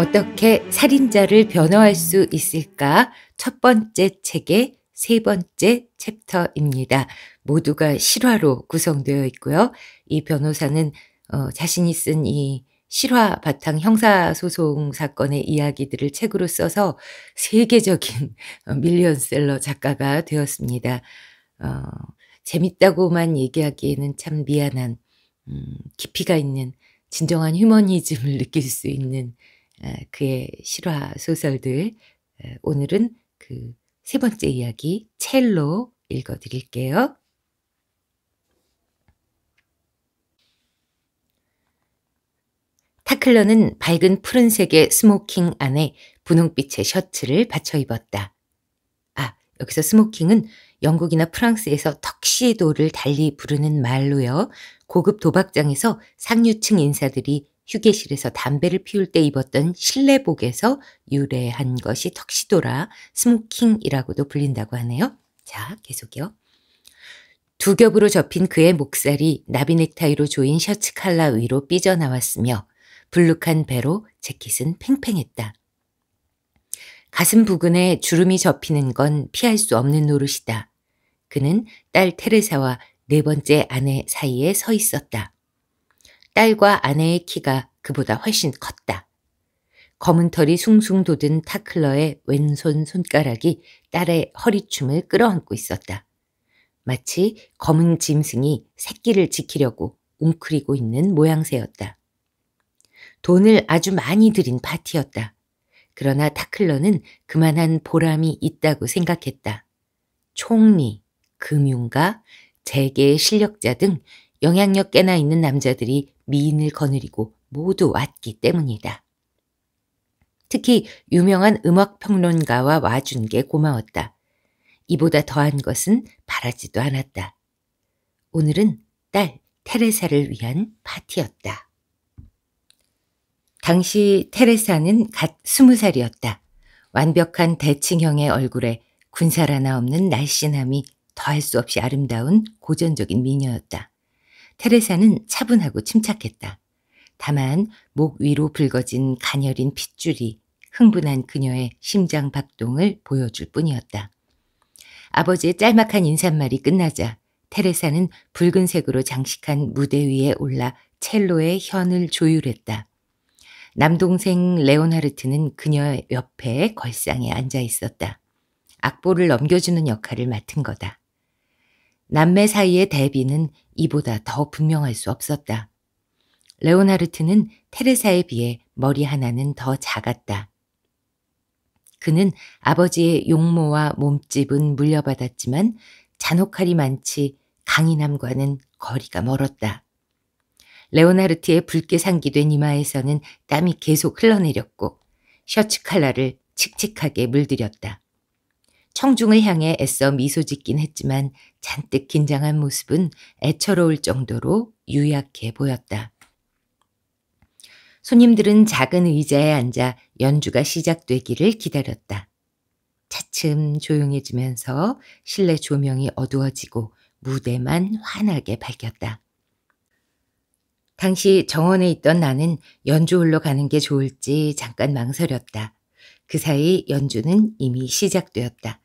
어떻게 살인자를 변호할 수 있을까? 첫 번째 책의 세 번째 챕터입니다. 모두가 실화로 구성되어 있고요. 이 변호사는 어, 자신이 쓴 이 실화 바탕 형사소송 사건의 이야기들을 책으로 써서 세계적인 어, 밀리언셀러 작가가 되었습니다. 어, 재밌다고만 얘기하기에는 참 미안한, 음, 깊이가 있는 진정한 휴머니즘을 느낄 수 있는 그의 실화 소설들 오늘은 그 세 번째 이야기 첼로 읽어 드릴게요. 타클러는 밝은 푸른색의 스모킹 안에 분홍빛의 셔츠를 받쳐 입었다. 아, 여기서 스모킹은 영국이나 프랑스에서 턱시도를 달리 부르는 말로요. 고급 도박장에서 상류층 인사들이 휴게실에서 담배를 피울 때 입었던 실내복에서 유래한 것이 턱시도라 스모킹이라고도 불린다고 하네요. 자, 계속이요. 두 겹으로 접힌 그의 목살이 나비 넥타이로 조인 셔츠 칼라 위로 삐져나왔으며 불룩한 배로 재킷은 팽팽했다. 가슴 부근에 주름이 접히는 건 피할 수 없는 노릇이다. 그는 딸 테레사와 네 번째 아내 사이에 서 있었다. 딸과 아내의 키가 그보다 훨씬 컸다. 검은 털이 숭숭 돋은 타클러의 왼손 손가락이 딸의 허리춤을 끌어안고 있었다. 마치 검은 짐승이 새끼를 지키려고 웅크리고 있는 모양새였다. 돈을 아주 많이 들인 파티였다. 그러나 타클러는 그만한 보람이 있다고 생각했다. 총리, 금융가, 재계 실력자 등 영향력 꽤나 있는 남자들이 미인을 거느리고 모두 왔기 때문이다. 특히 유명한 음악평론가와 와준 게 고마웠다. 이보다 더한 것은 바라지도 않았다. 오늘은 딸 테레사를 위한 파티였다. 당시 테레사는 갓 스무 살이었다. 완벽한 대칭형의 얼굴에 군살 하나 없는 날씬함이 더할 수 없이 아름다운 고전적인 미녀였다. 테레사는 차분하고 침착했다. 다만 목 위로 붉어진 가녀린 핏줄이 흥분한 그녀의 심장 박동을 보여줄 뿐이었다. 아버지의 짤막한 인사말이 끝나자 테레사는 붉은색으로 장식한 무대 위에 올라 첼로의 현을 조율했다. 남동생 레오나르트는 그녀 의 옆에 걸상에 앉아 있었다. 악보를 넘겨주는 역할을 맡은 거다. 남매 사이의 대비는 이보다 더 분명할 수 없었다. 레오나르트는 테레사에 비해 머리 하나는 더 작았다. 그는 아버지의 용모와 몸집은 물려받았지만 잔혹할이 많지 강인함과는 거리가 멀었다. 레오나르트의 붉게 상기된 이마에서는 땀이 계속 흘러내렸고 셔츠 칼라를 칙칙하게 물들였다. 청중을 향해 애써 미소 짓긴 했지만 잔뜩 긴장한 모습은 애처로울 정도로 유약해 보였다. 손님들은 작은 의자에 앉아 연주가 시작되기를 기다렸다. 차츰 조용해지면서 실내 조명이 어두워지고 무대만 환하게 밝혔다. 당시 정원에 있던 나는 연주홀로 가는 게 좋을지 잠깐 망설였다. 그 사이 연주는 이미 시작되었다.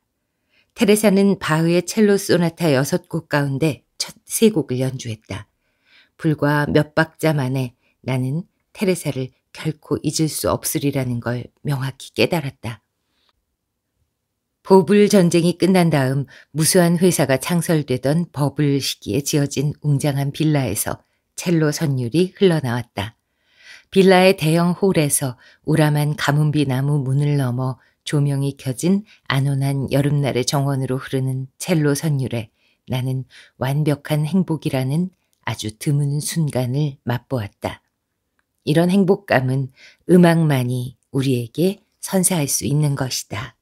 테레사는 바흐의 첼로 소나타 여섯 곡 가운데 첫 세곡을 연주했다. 불과 몇 박자 만에 나는 테레사를 결코 잊을 수 없으리라는 걸 명확히 깨달았다. 보불 전쟁이 끝난 다음 무수한 회사가 창설되던 버블 시기에 지어진 웅장한 빌라에서 첼로 선율이 흘러나왔다. 빌라의 대형 홀에서 우람한 가뭄비 나무 문을 넘어 조명이 켜진 안온한 여름날의 정원으로 흐르는 첼로 선율에 나는 완벽한 행복이라는 아주 드문 순간을 맛보았다. 이런 행복감은 음악만이 우리에게 선사할 수 있는 것이다.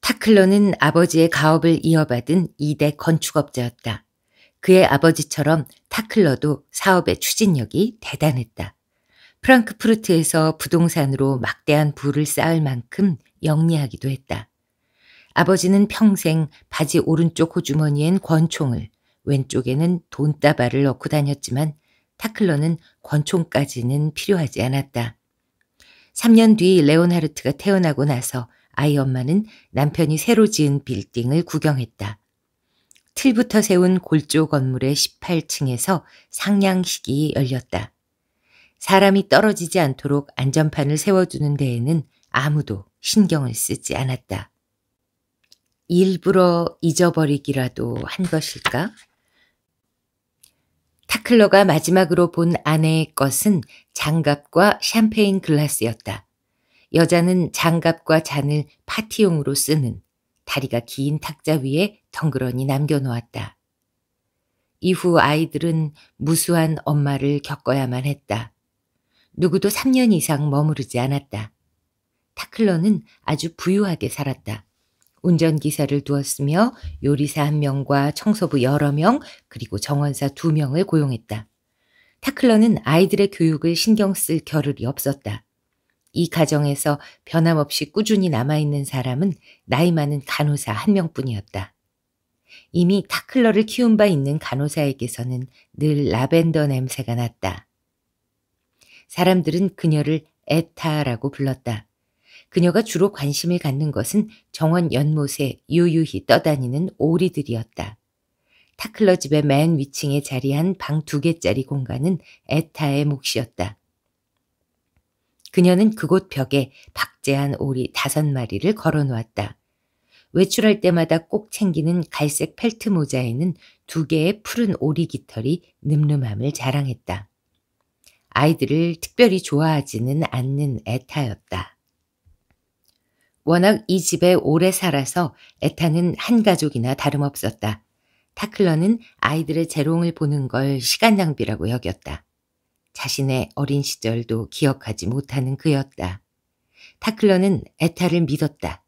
타클러는 아버지의 가업을 이어받은 2대 건축업자였다. 그의 아버지처럼 타클러도 사업의 추진력이 대단했다. 프랑크푸르트에서 부동산으로 막대한 부를 쌓을 만큼 영리하기도 했다. 아버지는 평생 바지 오른쪽 호주머니엔 권총을, 왼쪽에는 돈다발을 넣고 다녔지만 타클러는 권총까지는 필요하지 않았다. 3년 뒤레오나르트가 태어나고 나서 아이 엄마는 남편이 새로 지은 빌딩을 구경했다. 틀부터 세운 골조 건물의 18층에서 상냥식이 열렸다. 사람이 떨어지지 않도록 안전판을 세워주는 데에는 아무도 신경을 쓰지 않았다. 일부러 잊어버리기라도 한 것일까? 타클러가 마지막으로 본 아내의 것은 장갑과 샴페인 글라스였다. 여자는 장갑과 잔을 파티용으로 쓰는 다리가 긴 탁자 위에 덩그러니 남겨놓았다. 이후 아이들은 무수한 엄마를 겪어야만 했다. 누구도 3년 이상 머무르지 않았다. 타클러는 아주 부유하게 살았다. 운전기사를 두었으며 요리사 한 명과 청소부 여러 명 그리고 정원사 두 명을 고용했다. 타클러는 아이들의 교육을 신경 쓸 겨를이 없었다. 이 가정에서 변함없이 꾸준히 남아있는 사람은 나이 많은 간호사 한 명뿐이었다. 이미 타클러를 키운 바 있는 간호사에게서는 늘 라벤더 냄새가 났다. 사람들은 그녀를 에타라고 불렀다. 그녀가 주로 관심을 갖는 것은 정원 연못에 유유히 떠다니는 오리들이었다. 타클러 집의 맨 위층에 자리한 방 두 개짜리 공간은 에타의 몫이었다. 그녀는 그곳 벽에 박제한 오리 다섯 마리를 걸어 놓았다. 외출할 때마다 꼭 챙기는 갈색 펠트 모자에는 두 개의 푸른 오리 깃털이 늠름함을 자랑했다. 아이들을 특별히 좋아하지는 않는 에타였다. 워낙 이 집에 오래 살아서 에타는 한 가족이나 다름없었다. 타클러는 아이들의 재롱을 보는 걸 시간 낭비라고 여겼다. 자신의 어린 시절도 기억하지 못하는 그였다. 타클러는 에타를 믿었다.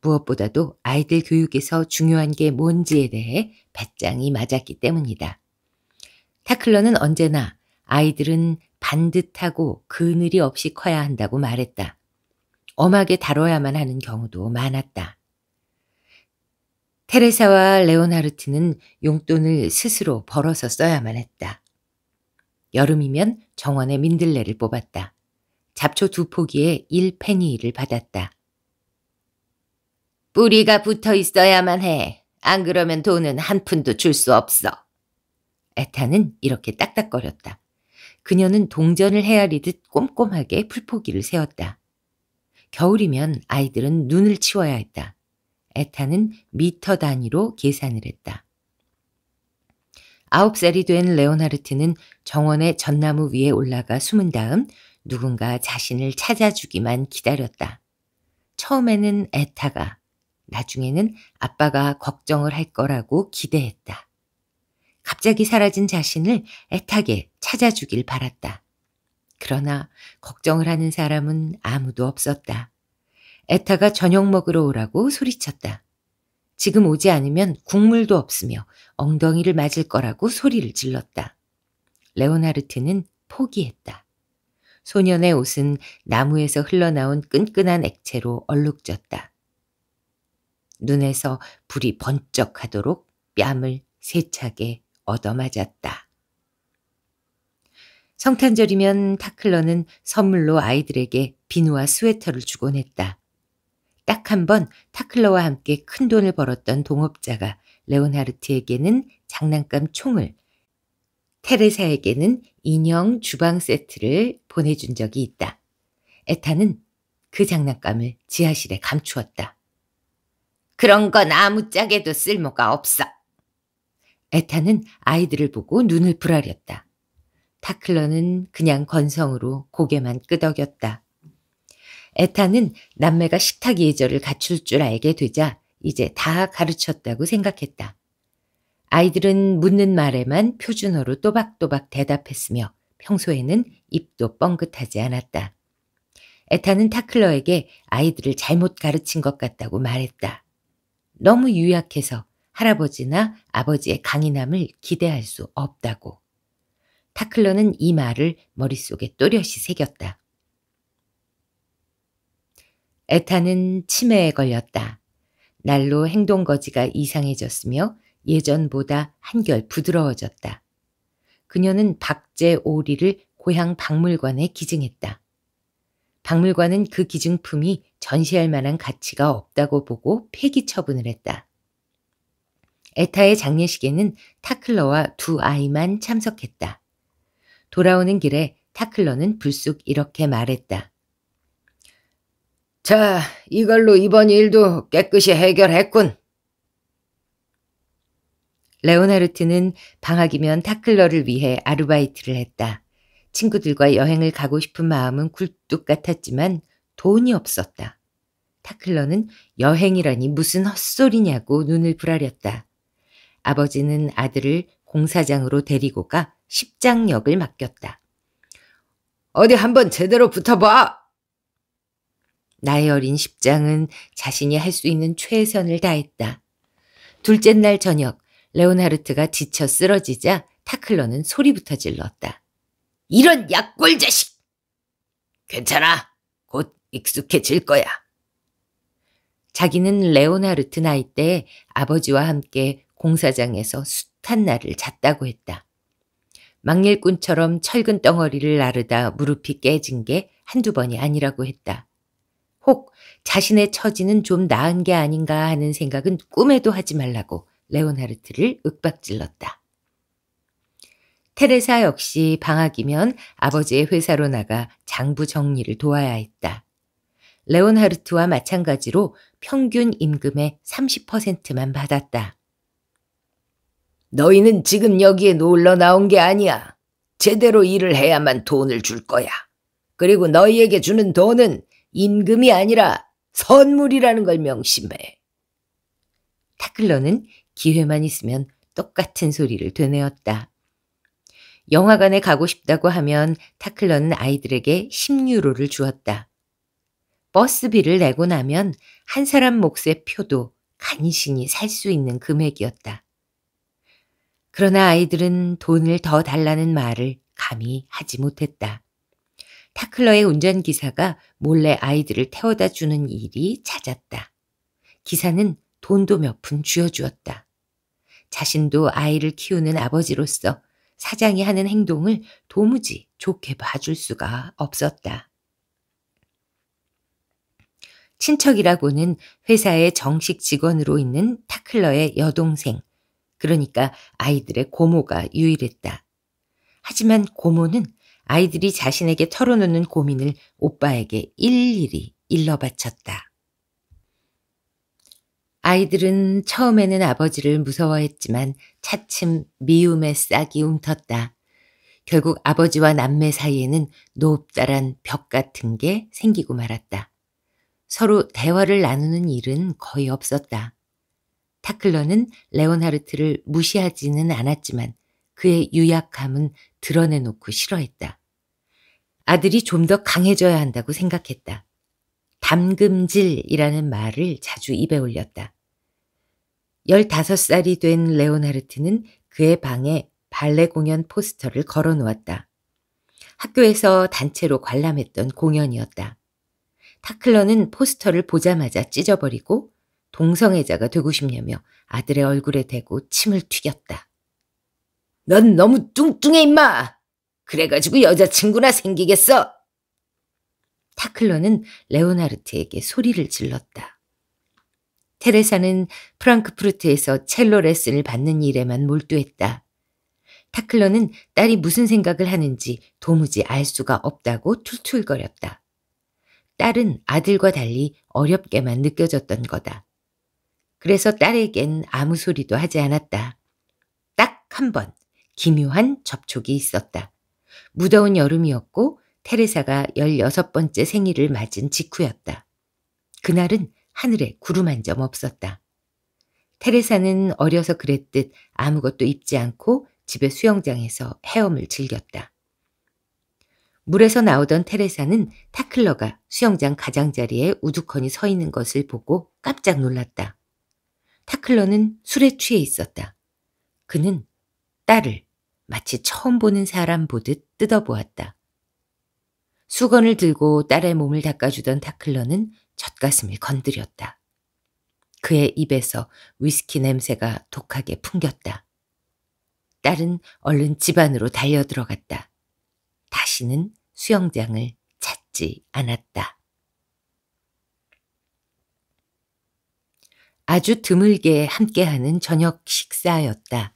무엇보다도 아이들 교육에서 중요한 게 뭔지에 대해 배짱이 맞았기 때문이다. 타클러는 언제나 아이들은 반듯하고 그늘이 없이 커야 한다고 말했다. 엄하게 다뤄야만 하는 경우도 많았다. 테레사와 레오나르트는 용돈을 스스로 벌어서 써야만 했다. 여름이면 정원의 민들레를 뽑았다. 잡초 두 포기에 일페니를 받았다. 뿌리가 붙어 있어야만 해. 안 그러면 돈은 한 푼도 줄 수 없어. 에타는 이렇게 딱딱거렸다. 그녀는 동전을 헤아리듯 꼼꼼하게 풀포기를 세웠다. 겨울이면 아이들은 눈을 치워야 했다. 에타는 미터 단위로 계산을 했다. 아홉 살이 된 레오나르트는 정원의 전나무 위에 올라가 숨은 다음 누군가 자신을 찾아주기만 기다렸다. 처음에는 에타가, 나중에는 아빠가 걱정을 할 거라고 기대했다. 갑자기 사라진 자신을 애타게 찾아주길 바랐다. 그러나 걱정을 하는 사람은 아무도 없었다. 에타가 저녁 먹으러 오라고 소리쳤다. 지금 오지 않으면 국물도 없으며 엉덩이를 맞을 거라고 소리를 질렀다. 레오나르트는 포기했다. 소년의 옷은 나무에서 흘러나온 끈끈한 액체로 얼룩졌다. 눈에서 불이 번쩍하도록 뺨을 세차게 얻어맞았다. 성탄절이면 타클러는 선물로 아이들에게 비누와 스웨터를 주곤 했다. 딱한번 타클러와 함께 큰 돈을 벌었던 동업자가 레오나르트에게는 장난감 총을, 테레사에게는 인형 주방 세트를 보내준 적이 있다. 에타는 그 장난감을 지하실에 감추었다. 그런 건 아무짝에도 쓸모가 없어. 에타는 아이들을 보고 눈을 부라렸다. 타클러는 그냥 건성으로 고개만 끄덕였다. 에타는 남매가 식탁 예절을 갖출 줄 알게 되자 이제 다 가르쳤다고 생각했다. 아이들은 묻는 말에만 표준어로 또박또박 대답했으며 평소에는 입도 뻥긋하지 않았다. 에타는 타클러에게 아이들을 잘못 가르친 것 같다고 말했다. 너무 유약해서 할아버지나 아버지의 강인함을 기대할 수 없다고. 타클러는 이 말을 머릿속에 또렷이 새겼다. 에타는 치매에 걸렸다. 날로 행동거지가 이상해졌으며 예전보다 한결 부드러워졌다. 그녀는 박제 오리를 고향 박물관에 기증했다. 박물관은 그 기증품이 전시할 만한 가치가 없다고 보고 폐기 처분을 했다. 에타의 장례식에는 타클러와 두 아이만 참석했다. 돌아오는 길에 타클러는 불쑥 이렇게 말했다. 자, 이걸로 이번 일도 깨끗이 해결했군. 레오나르트는 방학이면 타클러를 위해 아르바이트를 했다. 친구들과 여행을 가고 싶은 마음은 굴뚝 같았지만 돈이 없었다. 타클러는 여행이라니 무슨 헛소리냐고 눈을 부라렸다. 아버지는 아들을 공사장으로 데리고 가 십장역을 맡겼다. 어디 한번 제대로 붙어봐! 나의 어린 십장은 자신이 할 수 있는 최선을 다했다. 둘째 날 저녁 레오나르트가 지쳐 쓰러지자 타클러는 소리부터 질렀다. 이런 약골 자식! 괜찮아. 곧 익숙해질 거야. 자기는 레오나르트 나이 때 아버지와 함께 공사장에서 숱한 날을 잤다고 했다. 막일꾼처럼 철근 덩어리를 나르다 무릎이 깨진 게 한두 번이 아니라고 했다. 혹 자신의 처지는 좀 나은 게 아닌가 하는 생각은 꿈에도 하지 말라고 레오나르트를 윽박질렀다. 테레사 역시 방학이면 아버지의 회사로 나가 장부 정리를 도와야 했다. 레오나르트와 마찬가지로 평균 임금의 30%만 받았다. 너희는 지금 여기에 놀러 나온 게 아니야. 제대로 일을 해야만 돈을 줄 거야. 그리고 너희에게 주는 돈은 임금이 아니라 선물이라는 걸 명심해. 타클러는 기회만 있으면 똑같은 소리를 되뇌었다. 영화관에 가고 싶다고 하면 타클러는 아이들에게 10유로를 주었다. 버스비를 내고 나면 한 사람 몫의 표도 간신히 살 수 있는 금액이었다. 그러나 아이들은 돈을 더 달라는 말을 감히 하지 못했다. 타클러의 운전기사가 몰래 아이들을 태워다 주는 일이 잦았다. 기사는 돈도 몇 푼 쥐어주었다. 자신도 아이를 키우는 아버지로서 사장이 하는 행동을 도무지 좋게 봐줄 수가 없었다. 친척이라고는 회사의 정식 직원으로 있는 타클러의 여동생, 그러니까 아이들의 고모가 유일했다. 하지만 고모는 아이들이 자신에게 털어놓는 고민을 오빠에게 일일이 일러바쳤다. 아이들은 처음에는 아버지를 무서워했지만 차츰 미움의 싹이 움텄다. 결국 아버지와 남매 사이에는 높다란 벽 같은 게 생기고 말았다. 서로 대화를 나누는 일은 거의 없었다. 타클러는 레온하르트를 무시하지는 않았지만 그의 유약함은 드러내놓고 싫어했다. 아들이 좀 더 강해져야 한다고 생각했다. 담금질이라는 말을 자주 입에 올렸다. 15살이 된 레오나르트는 그의 방에 발레 공연 포스터를 걸어 놓았다. 학교에서 단체로 관람했던 공연이었다. 타클러는 포스터를 보자마자 찢어버리고 동성애자가 되고 싶냐며 아들의 얼굴에 대고 침을 튀겼다. 넌 너무 뚱뚱해 임마. 그래가지고 여자친구나 생기겠어. 타클러는 레오나르트에게 소리를 질렀다. 테레사는 프랑크푸르트에서 첼로 레슨을 받는 일에만 몰두했다. 타클러는 딸이 무슨 생각을 하는지 도무지 알 수가 없다고 툴툴거렸다. 딸은 아들과 달리 어렵게만 느껴졌던 거다. 그래서 딸에겐 아무 소리도 하지 않았다. 딱 한 번. 기묘한 접촉이 있었다. 무더운 여름이었고 테레사가 16번째 생일을 맞은 직후였다. 그날은 하늘에 구름 한 점 없었다. 테레사는 어려서 그랬듯 아무것도 입지 않고 집의 수영장에서 헤엄을 즐겼다. 물에서 나오던 테레사는 타클러가 수영장 가장자리에 우두커니 서 있는 것을 보고 깜짝 놀랐다. 타클러는 술에 취해 있었다. 그는 딸을 마치 처음 보는 사람 보듯 뜯어보았다. 수건을 들고 딸의 몸을 닦아주던 타클러는 젖가슴을 건드렸다. 그의 입에서 위스키 냄새가 독하게 풍겼다. 딸은 얼른 집 안으로 달려 들어갔다. 다시는 수영장을 찾지 않았다. 아주 드물게 함께하는 저녁 식사였다.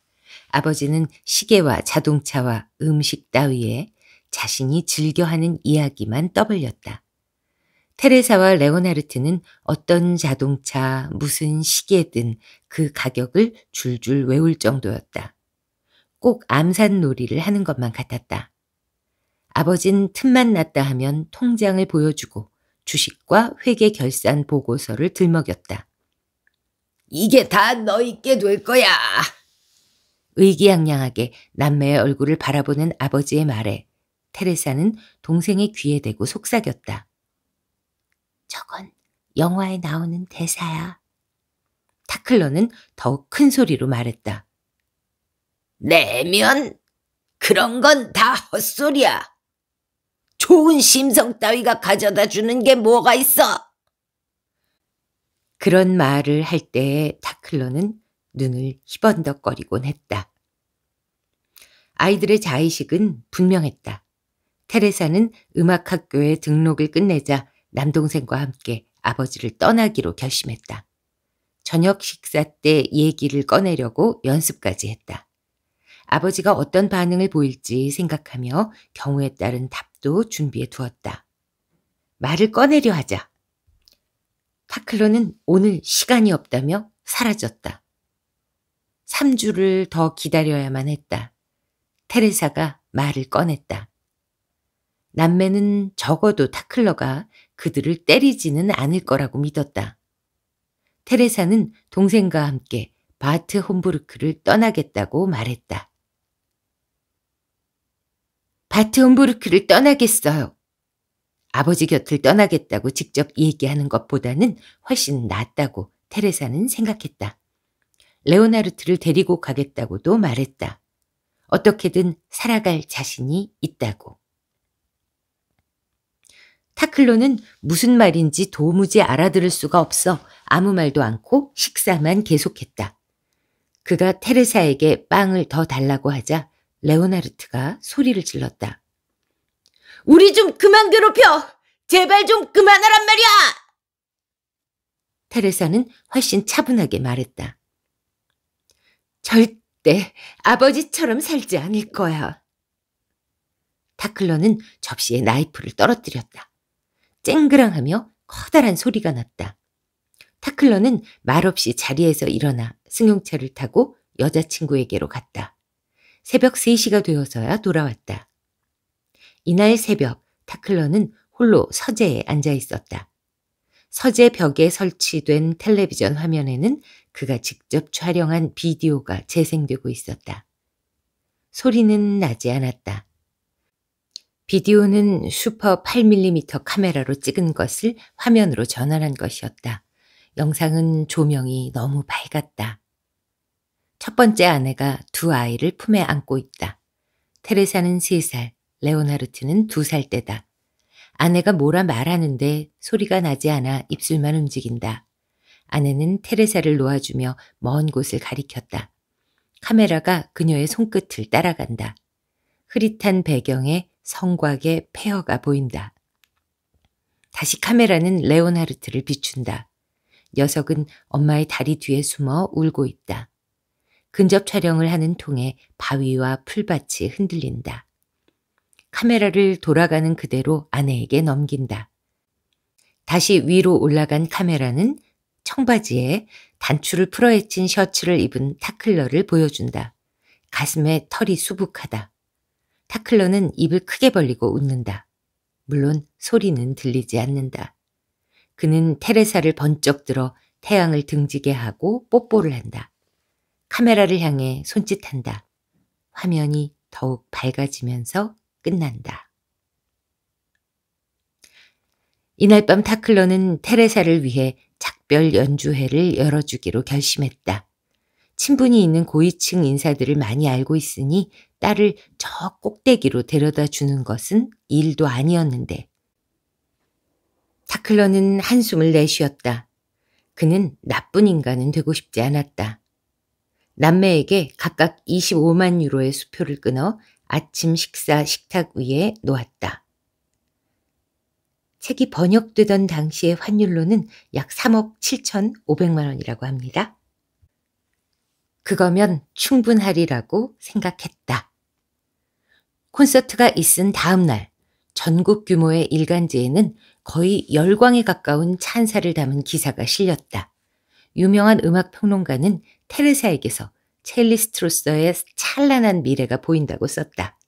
아버지는 시계와 자동차와 음식 따위에 자신이 즐겨하는 이야기만 떠벌렸다. 테레사와 레오나르트는 어떤 자동차, 무슨 시계든 그 가격을 줄줄 외울 정도였다. 꼭 암산놀이를 하는 것만 같았다. 아버진 틈만 났다 하면 통장을 보여주고 주식과 회계 결산 보고서를 들먹였다. 이게 다 너희께 될 거야. 의기양양하게 남매의 얼굴을 바라보는 아버지의 말에 테레사는 동생의 귀에 대고 속삭였다. 저건 영화에 나오는 대사야. 타클러는 더 큰 소리로 말했다. 내면? 그런 건 다 헛소리야. 좋은 심성 따위가 가져다 주는 게 뭐가 있어? 그런 말을 할 때에 타클러는 눈을 희번덕거리곤 했다. 아이들의 자의식은 분명했다. 테레사는 음악학교에 등록을 끝내자 남동생과 함께 아버지를 떠나기로 결심했다. 저녁 식사 때 얘기를 꺼내려고 연습까지 했다. 아버지가 어떤 반응을 보일지 생각하며 경우에 따른 답도 준비해 두었다. 말을 꺼내려 하자. 타클로는 오늘 시간이 없다며 사라졌다. 3주를 더 기다려야만 했다. 테레사가 말을 꺼냈다. 남매는 적어도 타클러가 그들을 때리지는 않을 거라고 믿었다. 테레사는 동생과 함께 바트 홈부르크를 떠나겠다고 말했다. 바트 홈부르크를 떠나겠어요. 아버지 곁을 떠나겠다고 직접 얘기하는 것보다는 훨씬 낫다고 테레사는 생각했다. 레오나르트를 데리고 가겠다고도 말했다. 어떻게든 살아갈 자신이 있다고. 타클로는 무슨 말인지 도무지 알아들을 수가 없어 아무 말도 않고 식사만 계속했다. 그가 테레사에게 빵을 더 달라고 하자 레오나르트가 소리를 질렀다. 우리 좀 그만 괴롭혀! 제발 좀 그만하란 말이야! 테레사는 훨씬 차분하게 말했다. 절대 아버지처럼 살지 않을 거야. 타클러는 접시에 나이프를 떨어뜨렸다. 쨍그랑하며 커다란 소리가 났다. 타클러는 말없이 자리에서 일어나 승용차를 타고 여자친구에게로 갔다. 새벽 3시가 되어서야 돌아왔다. 이날 새벽 타클러는 홀로 서재에 앉아 있었다. 서재 벽에 설치된 텔레비전 화면에는 그가 직접 촬영한 비디오가 재생되고 있었다. 소리는 나지 않았다. 비디오는 슈퍼 8mm 카메라로 찍은 것을 화면으로 전환한 것이었다. 영상은 조명이 너무 밝았다. 첫 번째 아내가 두 아이를 품에 안고 있다. 테레사는 3살, 레오나르트는 2살 때다. 아내가 뭐라 말하는데 소리가 나지 않아 입술만 움직인다. 아내는 테레사를 놓아주며 먼 곳을 가리켰다. 카메라가 그녀의 손끝을 따라간다. 흐릿한 배경에 성곽의 폐허가 보인다. 다시 카메라는 레오나르트를 비춘다. 녀석은 엄마의 다리 뒤에 숨어 울고 있다. 근접 촬영을 하는 통에 바위와 풀밭이 흔들린다. 카메라를 돌아가는 그대로 아내에게 넘긴다. 다시 위로 올라간 카메라는 청바지에 단추를 풀어헤친 셔츠를 입은 타클러를 보여준다. 가슴에 털이 수북하다. 타클러는 입을 크게 벌리고 웃는다. 물론 소리는 들리지 않는다. 그는 테레사를 번쩍 들어 태양을 등지게 하고 뽀뽀를 한다. 카메라를 향해 손짓한다. 화면이 더욱 밝아지면서 끝난다. 이날 밤 타클러는 테레사를 위해 작별 연주회를 열어주기로 결심했다. 친분이 있는 고위층 인사들을 많이 알고 있으니 딸을 저 꼭대기로 데려다 주는 것은 일도 아니었는데. 타클러는 한숨을 내쉬었다. 그는 나쁜 인간은 되고 싶지 않았다. 남매에게 각각 25만 유로의 수표를 끊어 아침 식사 식탁 위에 놓았다. 책이 번역되던 당시의 환율로는 약 3억 7천 5백만 원이라고 합니다. 그거면 충분하리라고 생각했다. 콘서트가 있은 다음 날 전국 규모의 일간지에는 거의 열광에 가까운 찬사를 담은 기사가 실렸다. 유명한 음악 평론가는 테레사에게서 첼리스트로서의 찬란한 미래가 보인다고 썼다.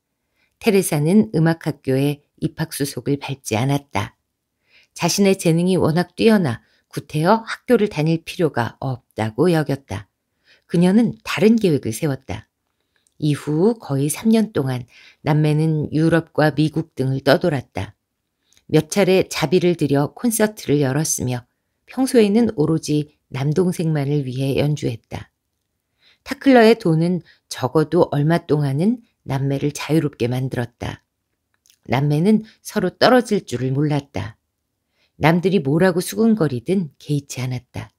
테레사는 음악학교에 입학 수속을 밟지 않았다. 자신의 재능이 워낙 뛰어나 구태여 학교를 다닐 필요가 없다고 여겼다. 그녀는 다른 계획을 세웠다. 이후 거의 3년 동안 남매는 유럽과 미국 등을 떠돌았다. 몇 차례 자비를 들여 콘서트를 열었으며 평소에는 오로지 남동생만을 위해 연주했다. 타클러의 돈은 적어도 얼마 동안은 남매를 자유롭게 만들었다. 남매는 서로 떨어질 줄을 몰랐다. 남들이 뭐라고 수근거리든 개의치 않았다.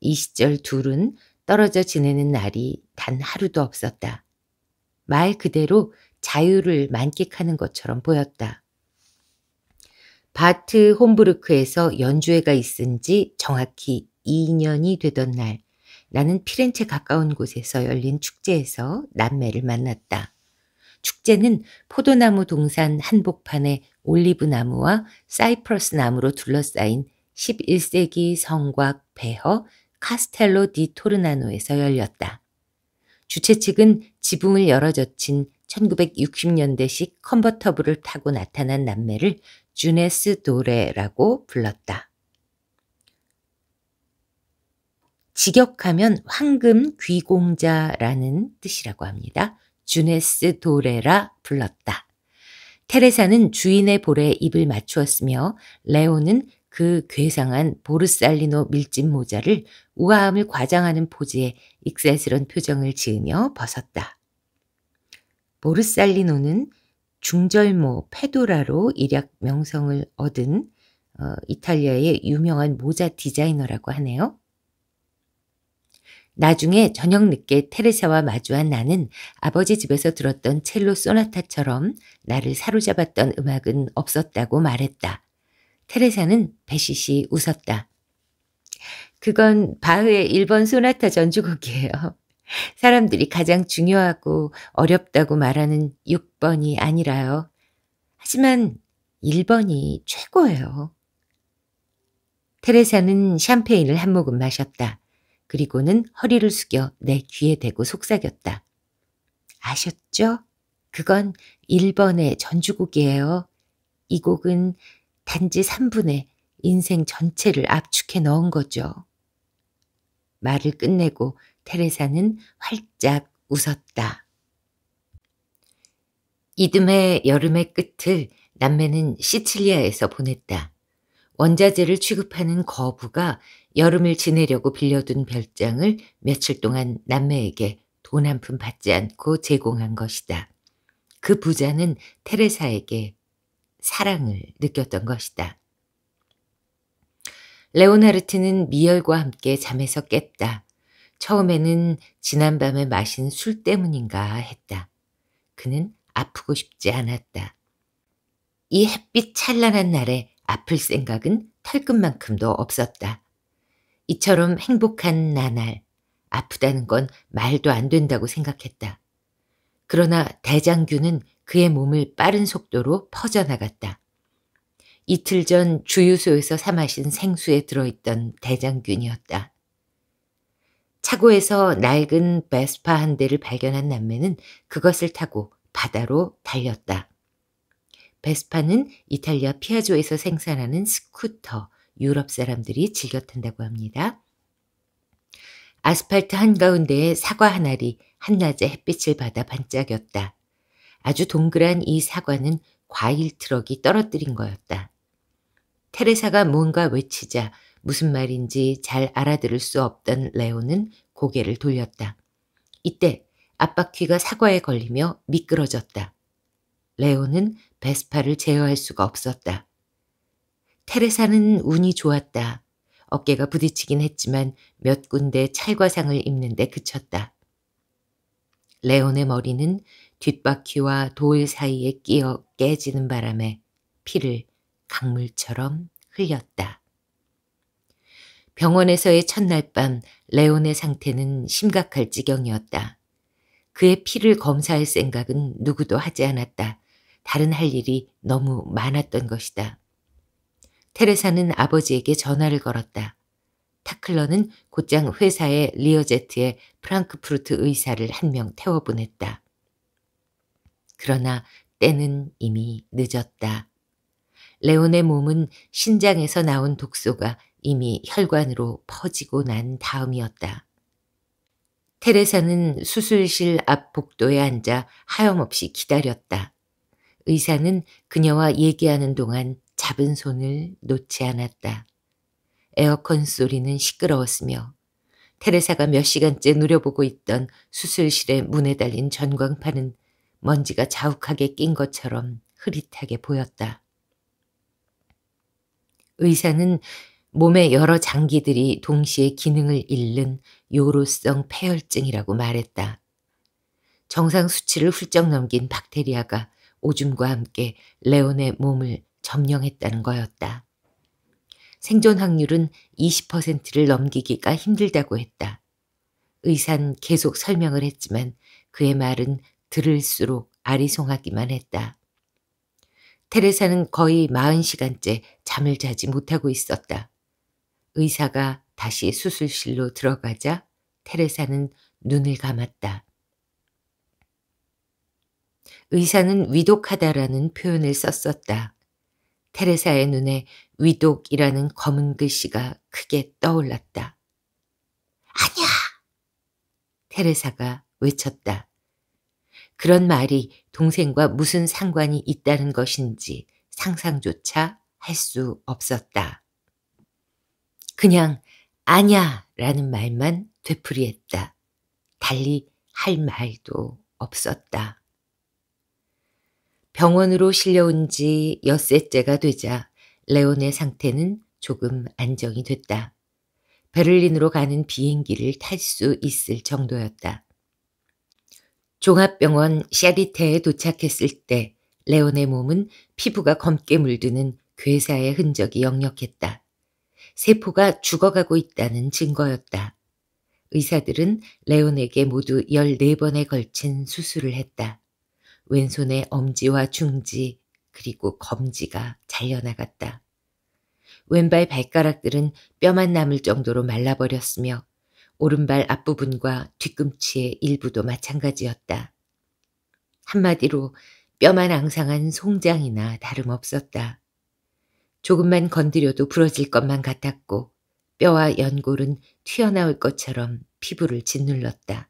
이 시절 둘은 떨어져 지내는 날이 단 하루도 없었다. 말 그대로 자유를 만끽하는 것처럼 보였다. 바트 홈브르크에서 연주회가 있은 지 정확히 2년이 되던 날 나는 피렌체 가까운 곳에서 열린 축제에서 남매를 만났다. 축제는 포도나무 동산 한복판에 올리브나무와 사이프러스 나무로 둘러싸인 11세기 성곽 배허 카스텔로 디 토르나노에서 열렸다. 주최 측은 지붕을 열어 젖힌 1960년대식 컨버터블을 타고 나타난 남매를 주네스 도레라고 불렀다. 직역하면 황금 귀공자라는 뜻이라고 합니다. 주네스 도레라 불렀다. 테레사는 주인의 볼에 입을 맞추었으며 레오는 그 괴상한 보르살리노 밀짚 모자를 우아함을 과장하는 포즈에 익살스런 표정을 지으며 벗었다. 보르살리노는 중절모 페도라로 이력 명성을 얻은 어, 이탈리아의 유명한 모자 디자이너라고 하네요. 나중에 저녁 늦게 테레사와 마주한 나는 아버지 집에서 들었던 첼로 소나타처럼 나를 사로잡았던 음악은 없었다고 말했다. 테레사는 배시시 웃었다. 그건 바흐의 1번 소나타 전주곡이에요. 사람들이 가장 중요하고 어렵다고 말하는 6번이 아니라요. 하지만 1번이 최고예요. 테레사는 샴페인을 한 모금 마셨다. 그리고는 허리를 숙여 내 귀에 대고 속삭였다. 아셨죠? 그건 1번의 전주곡이에요. 이 곡은 단지 3분의 인생 전체를 압축해 넣은 거죠. 말을 끝내고 테레사는 활짝 웃었다. 이듬해 여름의 끝을 남매는 시칠리아에서 보냈다. 원자재를 취급하는 거부가 여름을 지내려고 빌려둔 별장을 며칠 동안 남매에게 돈 한 푼 받지 않고 제공한 것이다. 그 부자는 테레사에게 사랑을 느꼈던 것이다. 레오나르트는 미열과 함께 잠에서 깼다. 처음에는 지난밤에 마신 술 때문인가 했다. 그는 아프고 싶지 않았다. 이 햇빛 찬란한 날에 아플 생각은 털끝만큼도 없었다. 이처럼 행복한 나날, 아프다는 건 말도 안 된다고 생각했다. 그러나 대장균은 그의 몸을 빠른 속도로 퍼져나갔다. 이틀 전 주유소에서 사 마신 생수에 들어있던 대장균이었다. 차고에서 낡은 베스파 한 대를 발견한 남매는 그것을 타고 바다로 달렸다. 베스파는 이탈리아 피아조에서 생산하는 스쿠터, 유럽 사람들이 즐겨 탄다고 합니다. 아스팔트 한가운데에 사과 한 알이 한낮에 햇빛을 받아 반짝였다. 아주 동그란 이 사과는 과일 트럭이 떨어뜨린 거였다. 테레사가 뭔가 외치자 무슨 말인지 잘 알아들을 수 없던 레오는 고개를 돌렸다. 이때 앞바퀴가 사과에 걸리며 미끄러졌다. 레오는 베스파를 제어할 수가 없었다. 테레사는 운이 좋았다. 어깨가 부딪히긴 했지만 몇 군데 찰과상을 입는데 그쳤다. 레온의 머리는 뒷바퀴와 돌 사이에 끼어 깨지는 바람에 피를 강물처럼 흘렸다. 병원에서의 첫날 밤 레온의 상태는 심각할 지경이었다. 그의 피를 검사할 생각은 누구도 하지 않았다. 다른 할 일이 너무 많았던 것이다. 테레사는 아버지에게 전화를 걸었다. 타클러는 곧장 회사의 리어제트에 프랑크푸르트 의사를 한 명 태워보냈다. 그러나 때는 이미 늦었다. 레온의 몸은 신장에서 나온 독소가 이미 혈관으로 퍼지고 난 다음이었다. 테레사는 수술실 앞 복도에 앉아 하염없이 기다렸다. 의사는 그녀와 얘기하는 동안 잡은 손을 놓지 않았다. 에어컨 소리는 시끄러웠으며 테레사가 몇 시간째 누려보고 있던 수술실의 문에 달린 전광판은 먼지가 자욱하게 낀 것처럼 흐릿하게 보였다. 의사는 몸의 여러 장기들이 동시에 기능을 잃는 요로성 폐혈증이라고 말했다. 정상 수치를 훌쩍 넘긴 박테리아가 오줌과 함께 레온의 몸을 점령했다는 거였다. 생존 확률은 20%를 넘기기가 힘들다고 했다. 의사는 계속 설명을 했지만 그의 말은 들을수록 아리송하기만 했다. 테레사는 거의 40시간째 잠을 자지 못하고 있었다. 의사가 다시 수술실로 들어가자 테레사는 눈을 감았다. 의사는 위독하다라는 표현을 썼었다. 테레사의 눈에 위독이라는 검은 글씨가 크게 떠올랐다. 아니야! 테레사가 외쳤다. 그런 말이 동생과 무슨 상관이 있다는 것인지 상상조차 할 수 없었다. 그냥 아냐 라는 말만 되풀이했다. 달리 할 말도 없었다. 병원으로 실려온 지 엿새째가 되자 레온의 상태는 조금 안정이 됐다. 베를린으로 가는 비행기를 탈 수 있을 정도였다. 종합병원 샤리테에 도착했을 때 레온의 몸은 피부가 검게 물드는 괴사의 흔적이 역력했다. 세포가 죽어가고 있다는 증거였다. 의사들은 레온에게 모두 14번에 걸친 수술을 했다. 왼손의 엄지와 중지 그리고 검지가 잘려나갔다. 왼발 발가락들은 뼈만 남을 정도로 말라버렸으며 오른발 앞부분과 뒤꿈치의 일부도 마찬가지였다. 한마디로 뼈만 앙상한 송장이나 다름없었다. 조금만 건드려도 부러질 것만 같았고 뼈와 연골은 튀어나올 것처럼 피부를 짓눌렀다.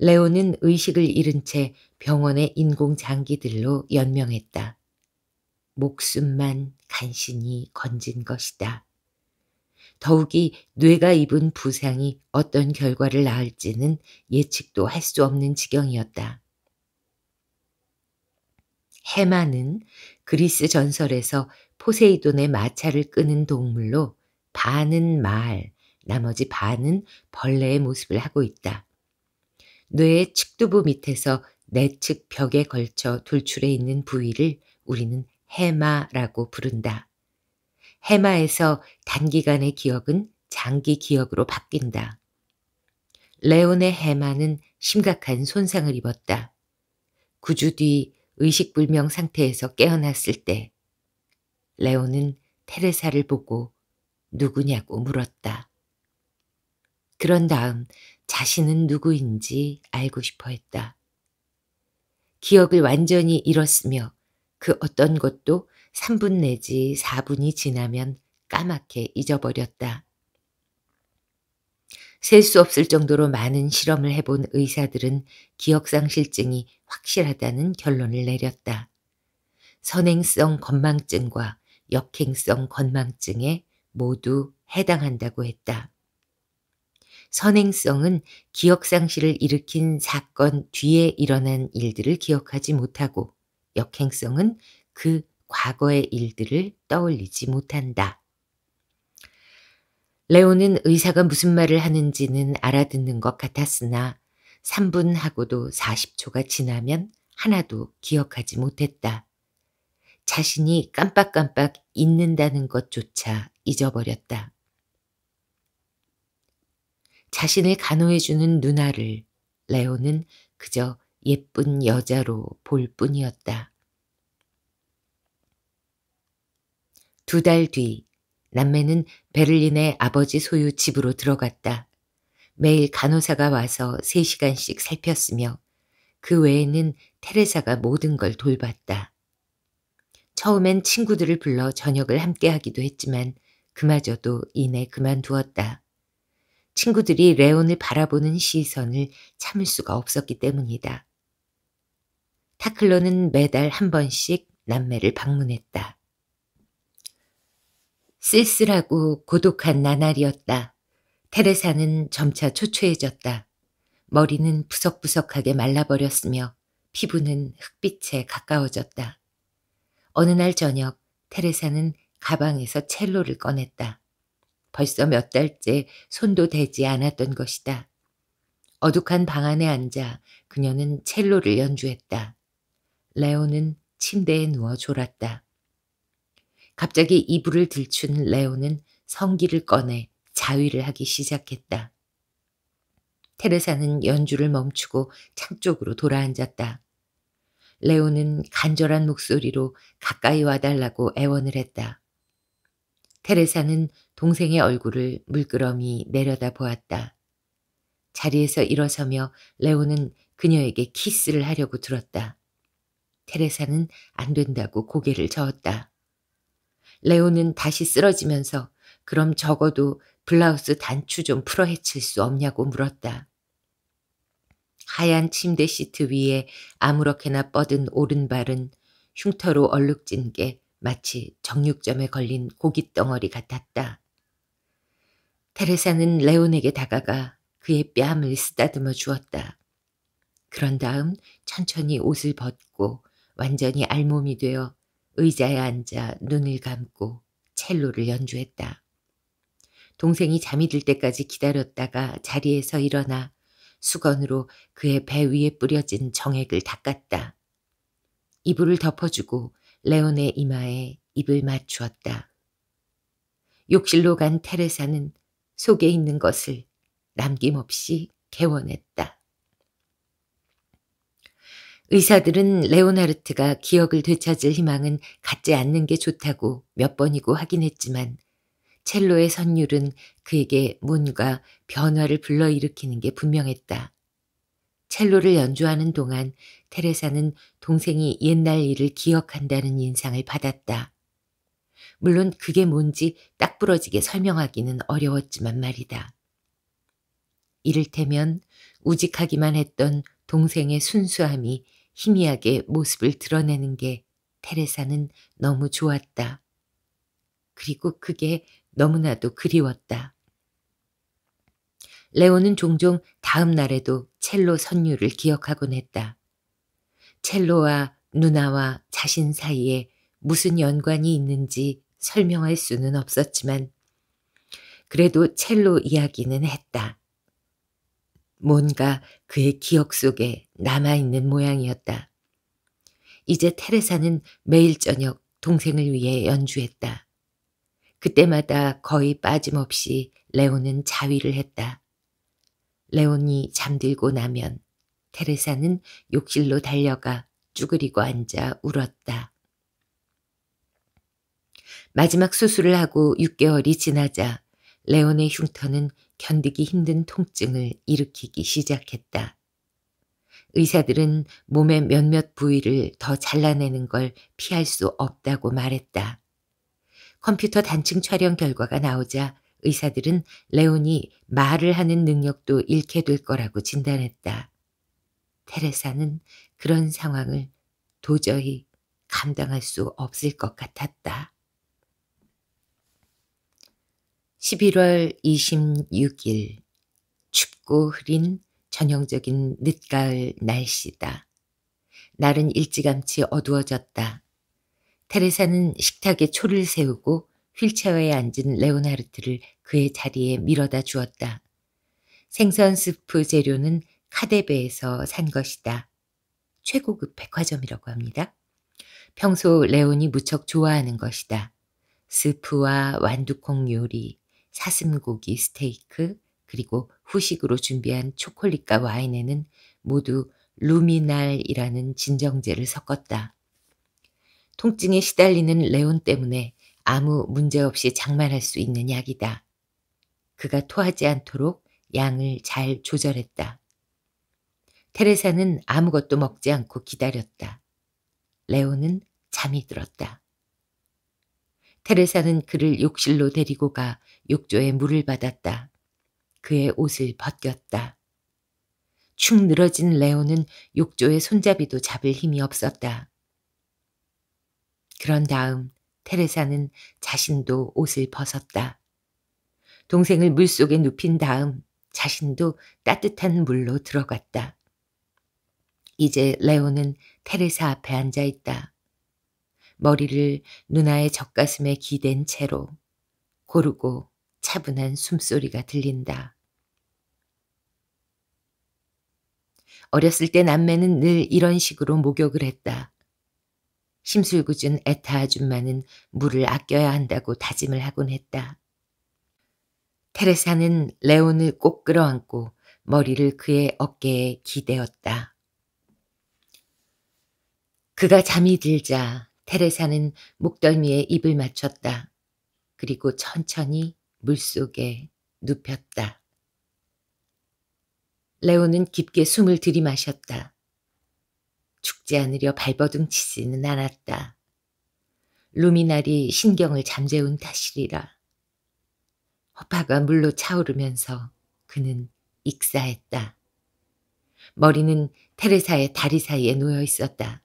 레오는 의식을 잃은 채 병원의 인공장기들로 연명했다. 목숨만 간신히 건진 것이다. 더욱이 뇌가 입은 부상이 어떤 결과를 낳을지는 예측도 할 수 없는 지경이었다. 해마는 그리스 전설에서 포세이돈의 마차를 끄는 동물로 반은 말, 나머지 반은 벌레의 모습을 하고 있다. 뇌의 측두부 밑에서 내측 벽에 걸쳐 돌출해 있는 부위를 우리는 해마라고 부른다. 해마에서 단기간의 기억은 장기 기억으로 바뀐다. 레온의 해마는 심각한 손상을 입었다. 9주 뒤 의식불명 상태에서 깨어났을 때 레온은 테레사를 보고 누구냐고 물었다. 그런 다음 자신은 누구인지 알고 싶어 했다. 기억을 완전히 잃었으며 그 어떤 것도 3분 내지 4분이 지나면 까맣게 잊어버렸다. 셀 수 없을 정도로 많은 실험을 해본 의사들은 기억상실증이 확실하다는 결론을 내렸다. 선행성 건망증과 역행성 건망증에 모두 해당한다고 했다. 선행성은 기억상실을 일으킨 사건 뒤에 일어난 일들을 기억하지 못하고 역행성은 그 과거의 일들을 떠올리지 못한다. 레오는 의사가 무슨 말을 하는지는 알아듣는 것 같았으나 3분하고도 40초가 지나면 하나도 기억하지 못했다. 자신이 깜빡깜빡 잊는다는 것조차 잊어버렸다. 자신을 간호해주는 누나를 레오는 그저 예쁜 여자로 볼 뿐이었다. 두 달 뒤 남매는 베를린의 아버지 소유 집으로 들어갔다. 매일 간호사가 와서 3시간씩 살폈으며 그 외에는 테레사가 모든 걸 돌봤다. 처음엔 친구들을 불러 저녁을 함께 하기도 했지만 그마저도 이내 그만두었다. 친구들이 레온을 바라보는 시선을 참을 수가 없었기 때문이다. 타클로는 매달 한 번씩 남매를 방문했다. 쓸쓸하고 고독한 나날이었다. 테레사는 점차 초췌해졌다. 머리는 부석부석하게 말라버렸으며 피부는 흑빛에 가까워졌다. 어느 날 저녁 테레사는 가방에서 첼로를 꺼냈다. 벌써 몇 달째 손도 대지 않았던 것이다. 어둑한 방 안에 앉아 그녀는 첼로를 연주했다. 레오는 침대에 누워 졸았다. 갑자기 이불을 들춘 레오는 성기를 꺼내 자위를 하기 시작했다. 테레사는 연주를 멈추고 창 쪽으로 돌아앉았다. 레오는 간절한 목소리로 가까이 와달라고 애원을 했다. 테레사는 동생의 얼굴을 물끄러미 내려다 보았다. 자리에서 일어서며 레오는 그녀에게 키스를 하려고 들었다. 테레사는 안 된다고 고개를 저었다. 레오는 다시 쓰러지면서 그럼 적어도 블라우스 단추 좀 풀어 헤칠 수 없냐고 물었다. 하얀 침대 시트 위에 아무렇게나 뻗은 오른발은 흉터로 얼룩진 게 마치 정육점에 걸린 고깃덩어리 같았다. 테레사는 레온에게 다가가 그의 뺨을 쓰다듬어 주었다. 그런 다음 천천히 옷을 벗고 완전히 알몸이 되어 의자에 앉아 눈을 감고 첼로를 연주했다. 동생이 잠이 들 때까지 기다렸다가 자리에서 일어나 수건으로 그의 배 위에 뿌려진 정액을 닦았다. 이불을 덮어주고 레온의 이마에 입을 맞추었다. 욕실로 간 테레사는 속에 있는 것을 남김없이 개원했다. 의사들은 레오나르트가 기억을 되찾을 희망은 갖지 않는 게 좋다고 몇 번이고 하긴 했지만 첼로의 선율은 그에게 뭔가 변화를 불러일으키는 게 분명했다. 첼로를 연주하는 동안 테레사는 동생이 옛날 일을 기억한다는 인상을 받았다. 물론 그게 뭔지 딱 부러지게 설명하기는 어려웠지만 말이다. 이를테면 우직하기만 했던 동생의 순수함이 희미하게 모습을 드러내는 게 테레사는 너무 좋았다. 그리고 그게 너무나도 그리웠다. 레오는 종종 다음 날에도 첼로 선율을 기억하곤 했다. 첼로와 누나와 자신 사이에 무슨 연관이 있는지 설명할 수는 없었지만 그래도 첼로 이야기는 했다. 뭔가 그의 기억 속에 남아있는 모양이었다. 이제 테레사는 매일 저녁 동생을 위해 연주했다. 그때마다 거의 빠짐없이 레오는 자위를 했다. 레온이 잠들고 나면 테레사는 욕실로 달려가 쭈그리고 앉아 울었다. 마지막 수술을 하고 6개월이 지나자 레온의 흉터는 견디기 힘든 통증을 일으키기 시작했다. 의사들은 몸의 몇몇 부위를 더 잘라내는 걸 피할 수 없다고 말했다. 컴퓨터 단층 촬영 결과가 나오자 의사들은 레온이 말을 하는 능력도 잃게 될 거라고 진단했다. 테레사는 그런 상황을 도저히 감당할 수 없을 것 같았다. 11월 26일 춥고 흐린 전형적인 늦가을 날씨다. 날은 일찌감치 어두워졌다. 테레사는 식탁에 초를 세우고 휠체어에 앉은 레오나르트를 그의 자리에 밀어다 주었다. 생선 스프 재료는 카데베에서 산 것이다. 최고급 백화점이라고 합니다. 평소 레온이 무척 좋아하는 것이다. 스프와 완두콩 요리, 사슴고기 스테이크, 그리고 후식으로 준비한 초콜릿과 와인에는 모두 루미날이라는 진정제를 섞었다. 통증에 시달리는 레온 때문에 아무 문제 없이 장만할 수 있는 약이다. 그가 토하지 않도록 양을 잘 조절했다. 테레사는 아무것도 먹지 않고 기다렸다. 레오는 잠이 들었다. 테레사는 그를 욕실로 데리고 가 욕조에 물을 받았다. 그의 옷을 벗겼다. 축 늘어진 레오는 욕조의 손잡이도 잡을 힘이 없었다. 그런 다음 테레사는 자신도 옷을 벗었다. 동생을 물속에 눕힌 다음 자신도 따뜻한 물로 들어갔다. 이제 레오는 테레사 앞에 앉아 있다. 머리를 누나의 젖가슴에 기댄 채로 고르고 차분한 숨소리가 들린다. 어렸을 때 남매는 늘 이런 식으로 목욕을 했다. 심술궂은 에타 아줌마는 물을 아껴야 한다고 다짐을 하곤 했다. 테레사는 레온을 꼭 끌어안고 머리를 그의 어깨에 기대었다. 그가 잠이 들자 테레사는 목덜미에 입을 맞췄다. 그리고 천천히 물속에 눕혔다. 레오는 깊게 숨을 들이마셨다. 죽지 않으려 발버둥 치지는 않았다. 루미날이 신경을 잠재운 탓이리라. 허파가 물로 차오르면서 그는 익사했다. 머리는 테레사의 다리 사이에 놓여 있었다.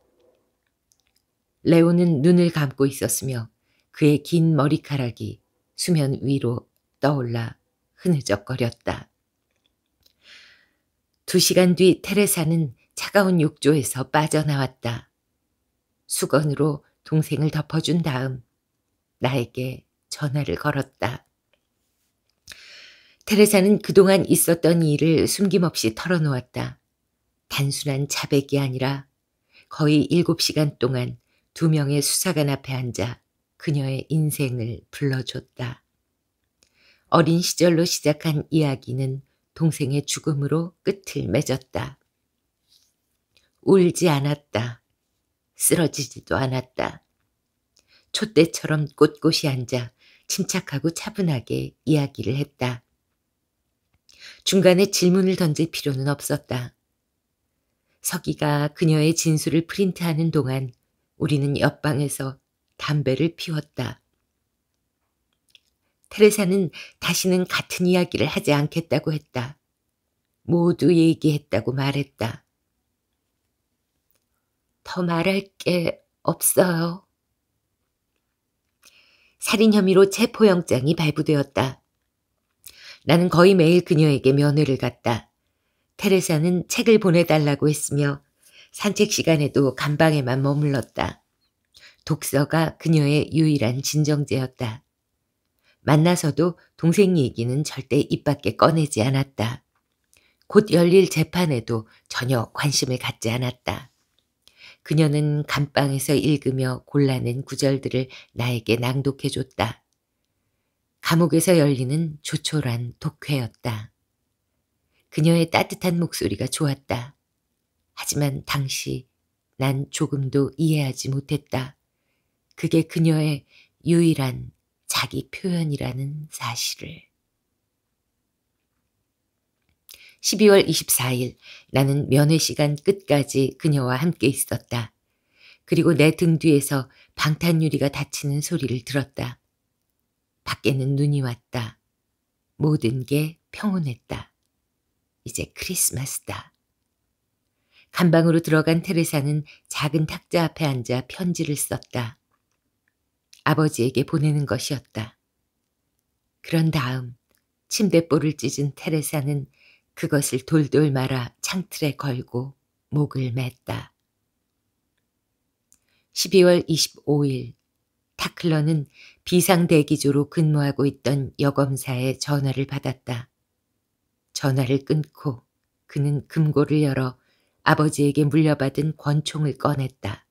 레오는 눈을 감고 있었으며 그의 긴 머리카락이 수면 위로 떠올라 흐느적거렸다. 두 시간 뒤 테레사는 차가운 욕조에서 빠져나왔다. 수건으로 동생을 덮어준 다음 나에게 전화를 걸었다. 테레사는 그동안 있었던 일을 숨김없이 털어놓았다. 단순한 자백이 아니라 거의 7시간 동안 두 명의 수사관 앞에 앉아 그녀의 인생을 불러줬다. 어린 시절로 시작한 이야기는 동생의 죽음으로 끝을 맺었다. 울지 않았다. 쓰러지지도 않았다. 촛대처럼 꼿꼿이 앉아 침착하고 차분하게 이야기를 했다. 중간에 질문을 던질 필요는 없었다. 서기가 그녀의 진술을 프린트하는 동안 우리는 옆방에서 담배를 피웠다. 테레사는 다시는 같은 이야기를 하지 않겠다고 했다. 모두 얘기했다고 말했다. 더 말할 게 없어요. 살인 혐의로 체포영장이 발부되었다. 나는 거의 매일 그녀에게 면회를 갔다. 테레사는 책을 보내달라고 했으며 산책 시간에도 감방에만 머물렀다. 독서가 그녀의 유일한 진정제였다. 만나서도 동생 얘기는 절대 입 밖에 꺼내지 않았다. 곧 열릴 재판에도 전혀 관심을 갖지 않았다. 그녀는 감방에서 읽으며 골라낸 구절들을 나에게 낭독해 줬다. 감옥에서 열리는 조촐한 독회였다. 그녀의 따뜻한 목소리가 좋았다. 하지만 당시 난 조금도 이해하지 못했다. 그게 그녀의 유일한 자기 표현이라는 사실을. 12월 24일 나는 면회 시간 끝까지 그녀와 함께 있었다. 그리고 내 등 뒤에서 방탄유리가 닫히는 소리를 들었다. 밖에는 눈이 왔다. 모든 게 평온했다. 이제 크리스마스다. 간방으로 들어간 테레사는 작은 탁자 앞에 앉아 편지를 썼다. 아버지에게 보내는 것이었다. 그런 다음 침대볼을 찢은 테레사는 그것을 돌돌 말아 창틀에 걸고 목을 맸다. 12월 25일 타클러는 비상대기조로 근무하고 있던 여검사의 전화를 받았다. 전화를 끊고 그는 금고를 열어 아버지에게 물려받은 권총을 꺼냈다.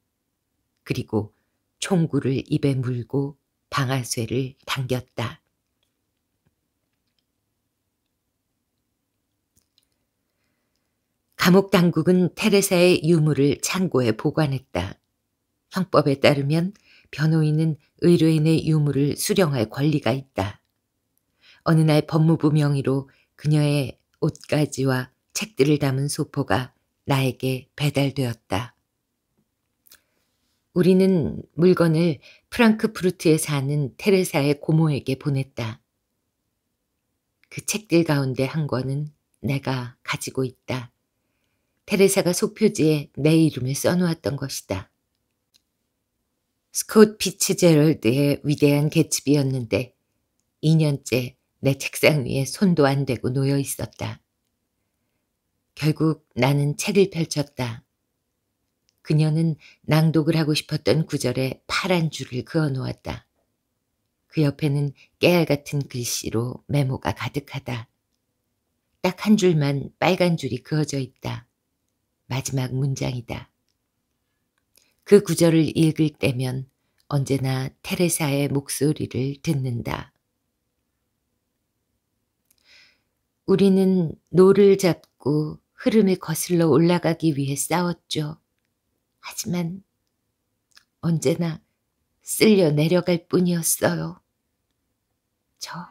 그리고 총구를 입에 물고 방아쇠를 당겼다. 감옥 당국은 테레사의 유물을 창고에 보관했다. 형법에 따르면 변호인은 의뢰인의 유물을 수령할 권리가 있다. 어느 날 법무부 명의로 그녀의 옷가지와 책들을 담은 소포가 나에게 배달되었다. 우리는 물건을 프랑크푸르트에 사는 테레사의 고모에게 보냈다. 그 책들 가운데 한 권은 내가 가지고 있다. 테레사가 소표지에 내 이름을 써놓았던 것이다. 스콧 피츠제럴드의 위대한 개츠비였는데 2년째 내 책상 위에 손도 안 대고 놓여 있었다. 결국 나는 책을 펼쳤다. 그녀는 낭독을 하고 싶었던 구절에 파란 줄을 그어 놓았다. 그 옆에는 깨알 같은 글씨로 메모가 가득하다. 딱 한 줄만 빨간 줄이 그어져 있다. 마지막 문장이다. 그 구절을 읽을 때면 언제나 테레사의 목소리를 듣는다. 우리는 노를 잡고 흐름을 거슬러 올라가기 위해 싸웠죠. 하지만 언제나 쓸려 내려갈 뿐이었어요. 저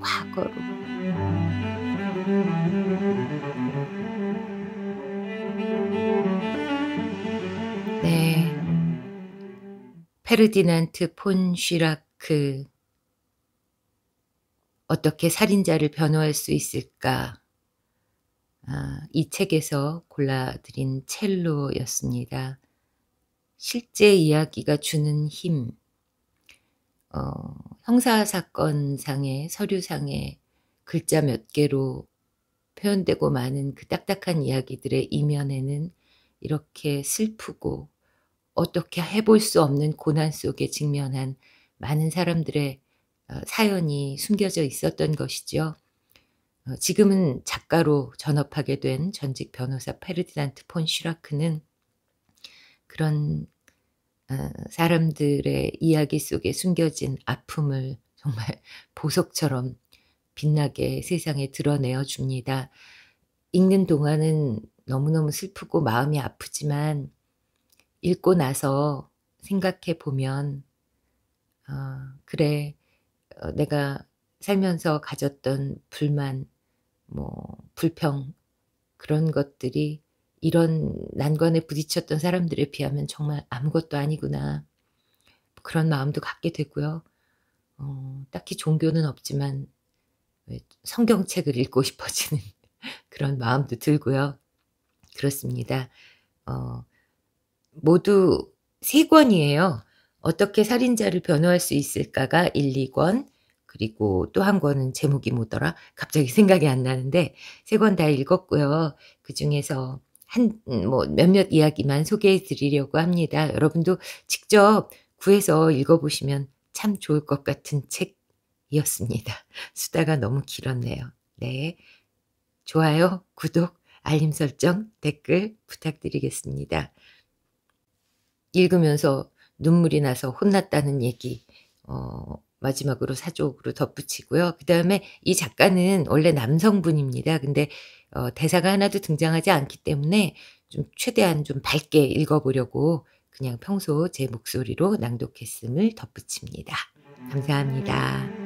과거로. 페르디난트 폰 쉬라크 그 어떻게 살인자를 변호할 수 있을까? 아, 이 책에서 골라드린 첼로였습니다. 실제 이야기가 주는 힘. 어, 형사사건상의 서류상의 글자 몇 개로 표현되고 많은 그 딱딱한 이야기들의 이면에는 이렇게 슬프고 어떻게 해볼 수 없는 고난 속에 직면한 많은 사람들의 어, 사연이 숨겨져 있었던 것이죠. 어, 지금은 작가로 전업하게 된 전직 변호사 페르디난트 폰 슈라크는 그런 어, 사람들의 이야기 속에 숨겨진 아픔을 정말 보석처럼 빛나게 세상에 드러내어 줍니다. 읽는 동안은 너무너무 슬프고 마음이 아프지만 읽고 나서 생각해 보면, 어, 그래, 어, 내가 살면서 가졌던 불만, 뭐, 불평, 그런 것들이 이런 난관에 부딪혔던 사람들에 비하면 정말 아무것도 아니구나. 뭐 그런 마음도 갖게 되고요. 어, 딱히 종교는 없지만 성경책을 읽고 싶어지는 그런 마음도 들고요. 그렇습니다. 어, 모두 3권이에요. 어떻게 살인자를 변호할 수 있을까가 1, 2권, 그리고 또 한 권은 제목이 뭐더라? 갑자기 생각이 안 나는데 세 권 다 읽었고요. 그 중에서 한 뭐 몇몇 이야기만 소개해 드리려고 합니다. 여러분도 직접 구해서 읽어보시면 참 좋을 것 같은 책이었습니다. 수다가 너무 길었네요. 네. 좋아요, 구독, 알림 설정, 댓글 부탁드리겠습니다. 읽으면서 눈물이 나서 혼났다는 얘기 어, 마지막으로 사족으로 덧붙이고요. 그 다음에 이 작가는 원래 남성분입니다. 근데 어, 대사가 하나도 등장하지 않기 때문에 좀 최대한 좀 밝게 읽어보려고 그냥 평소 제 목소리로 낭독했음을 덧붙입니다. 감사합니다.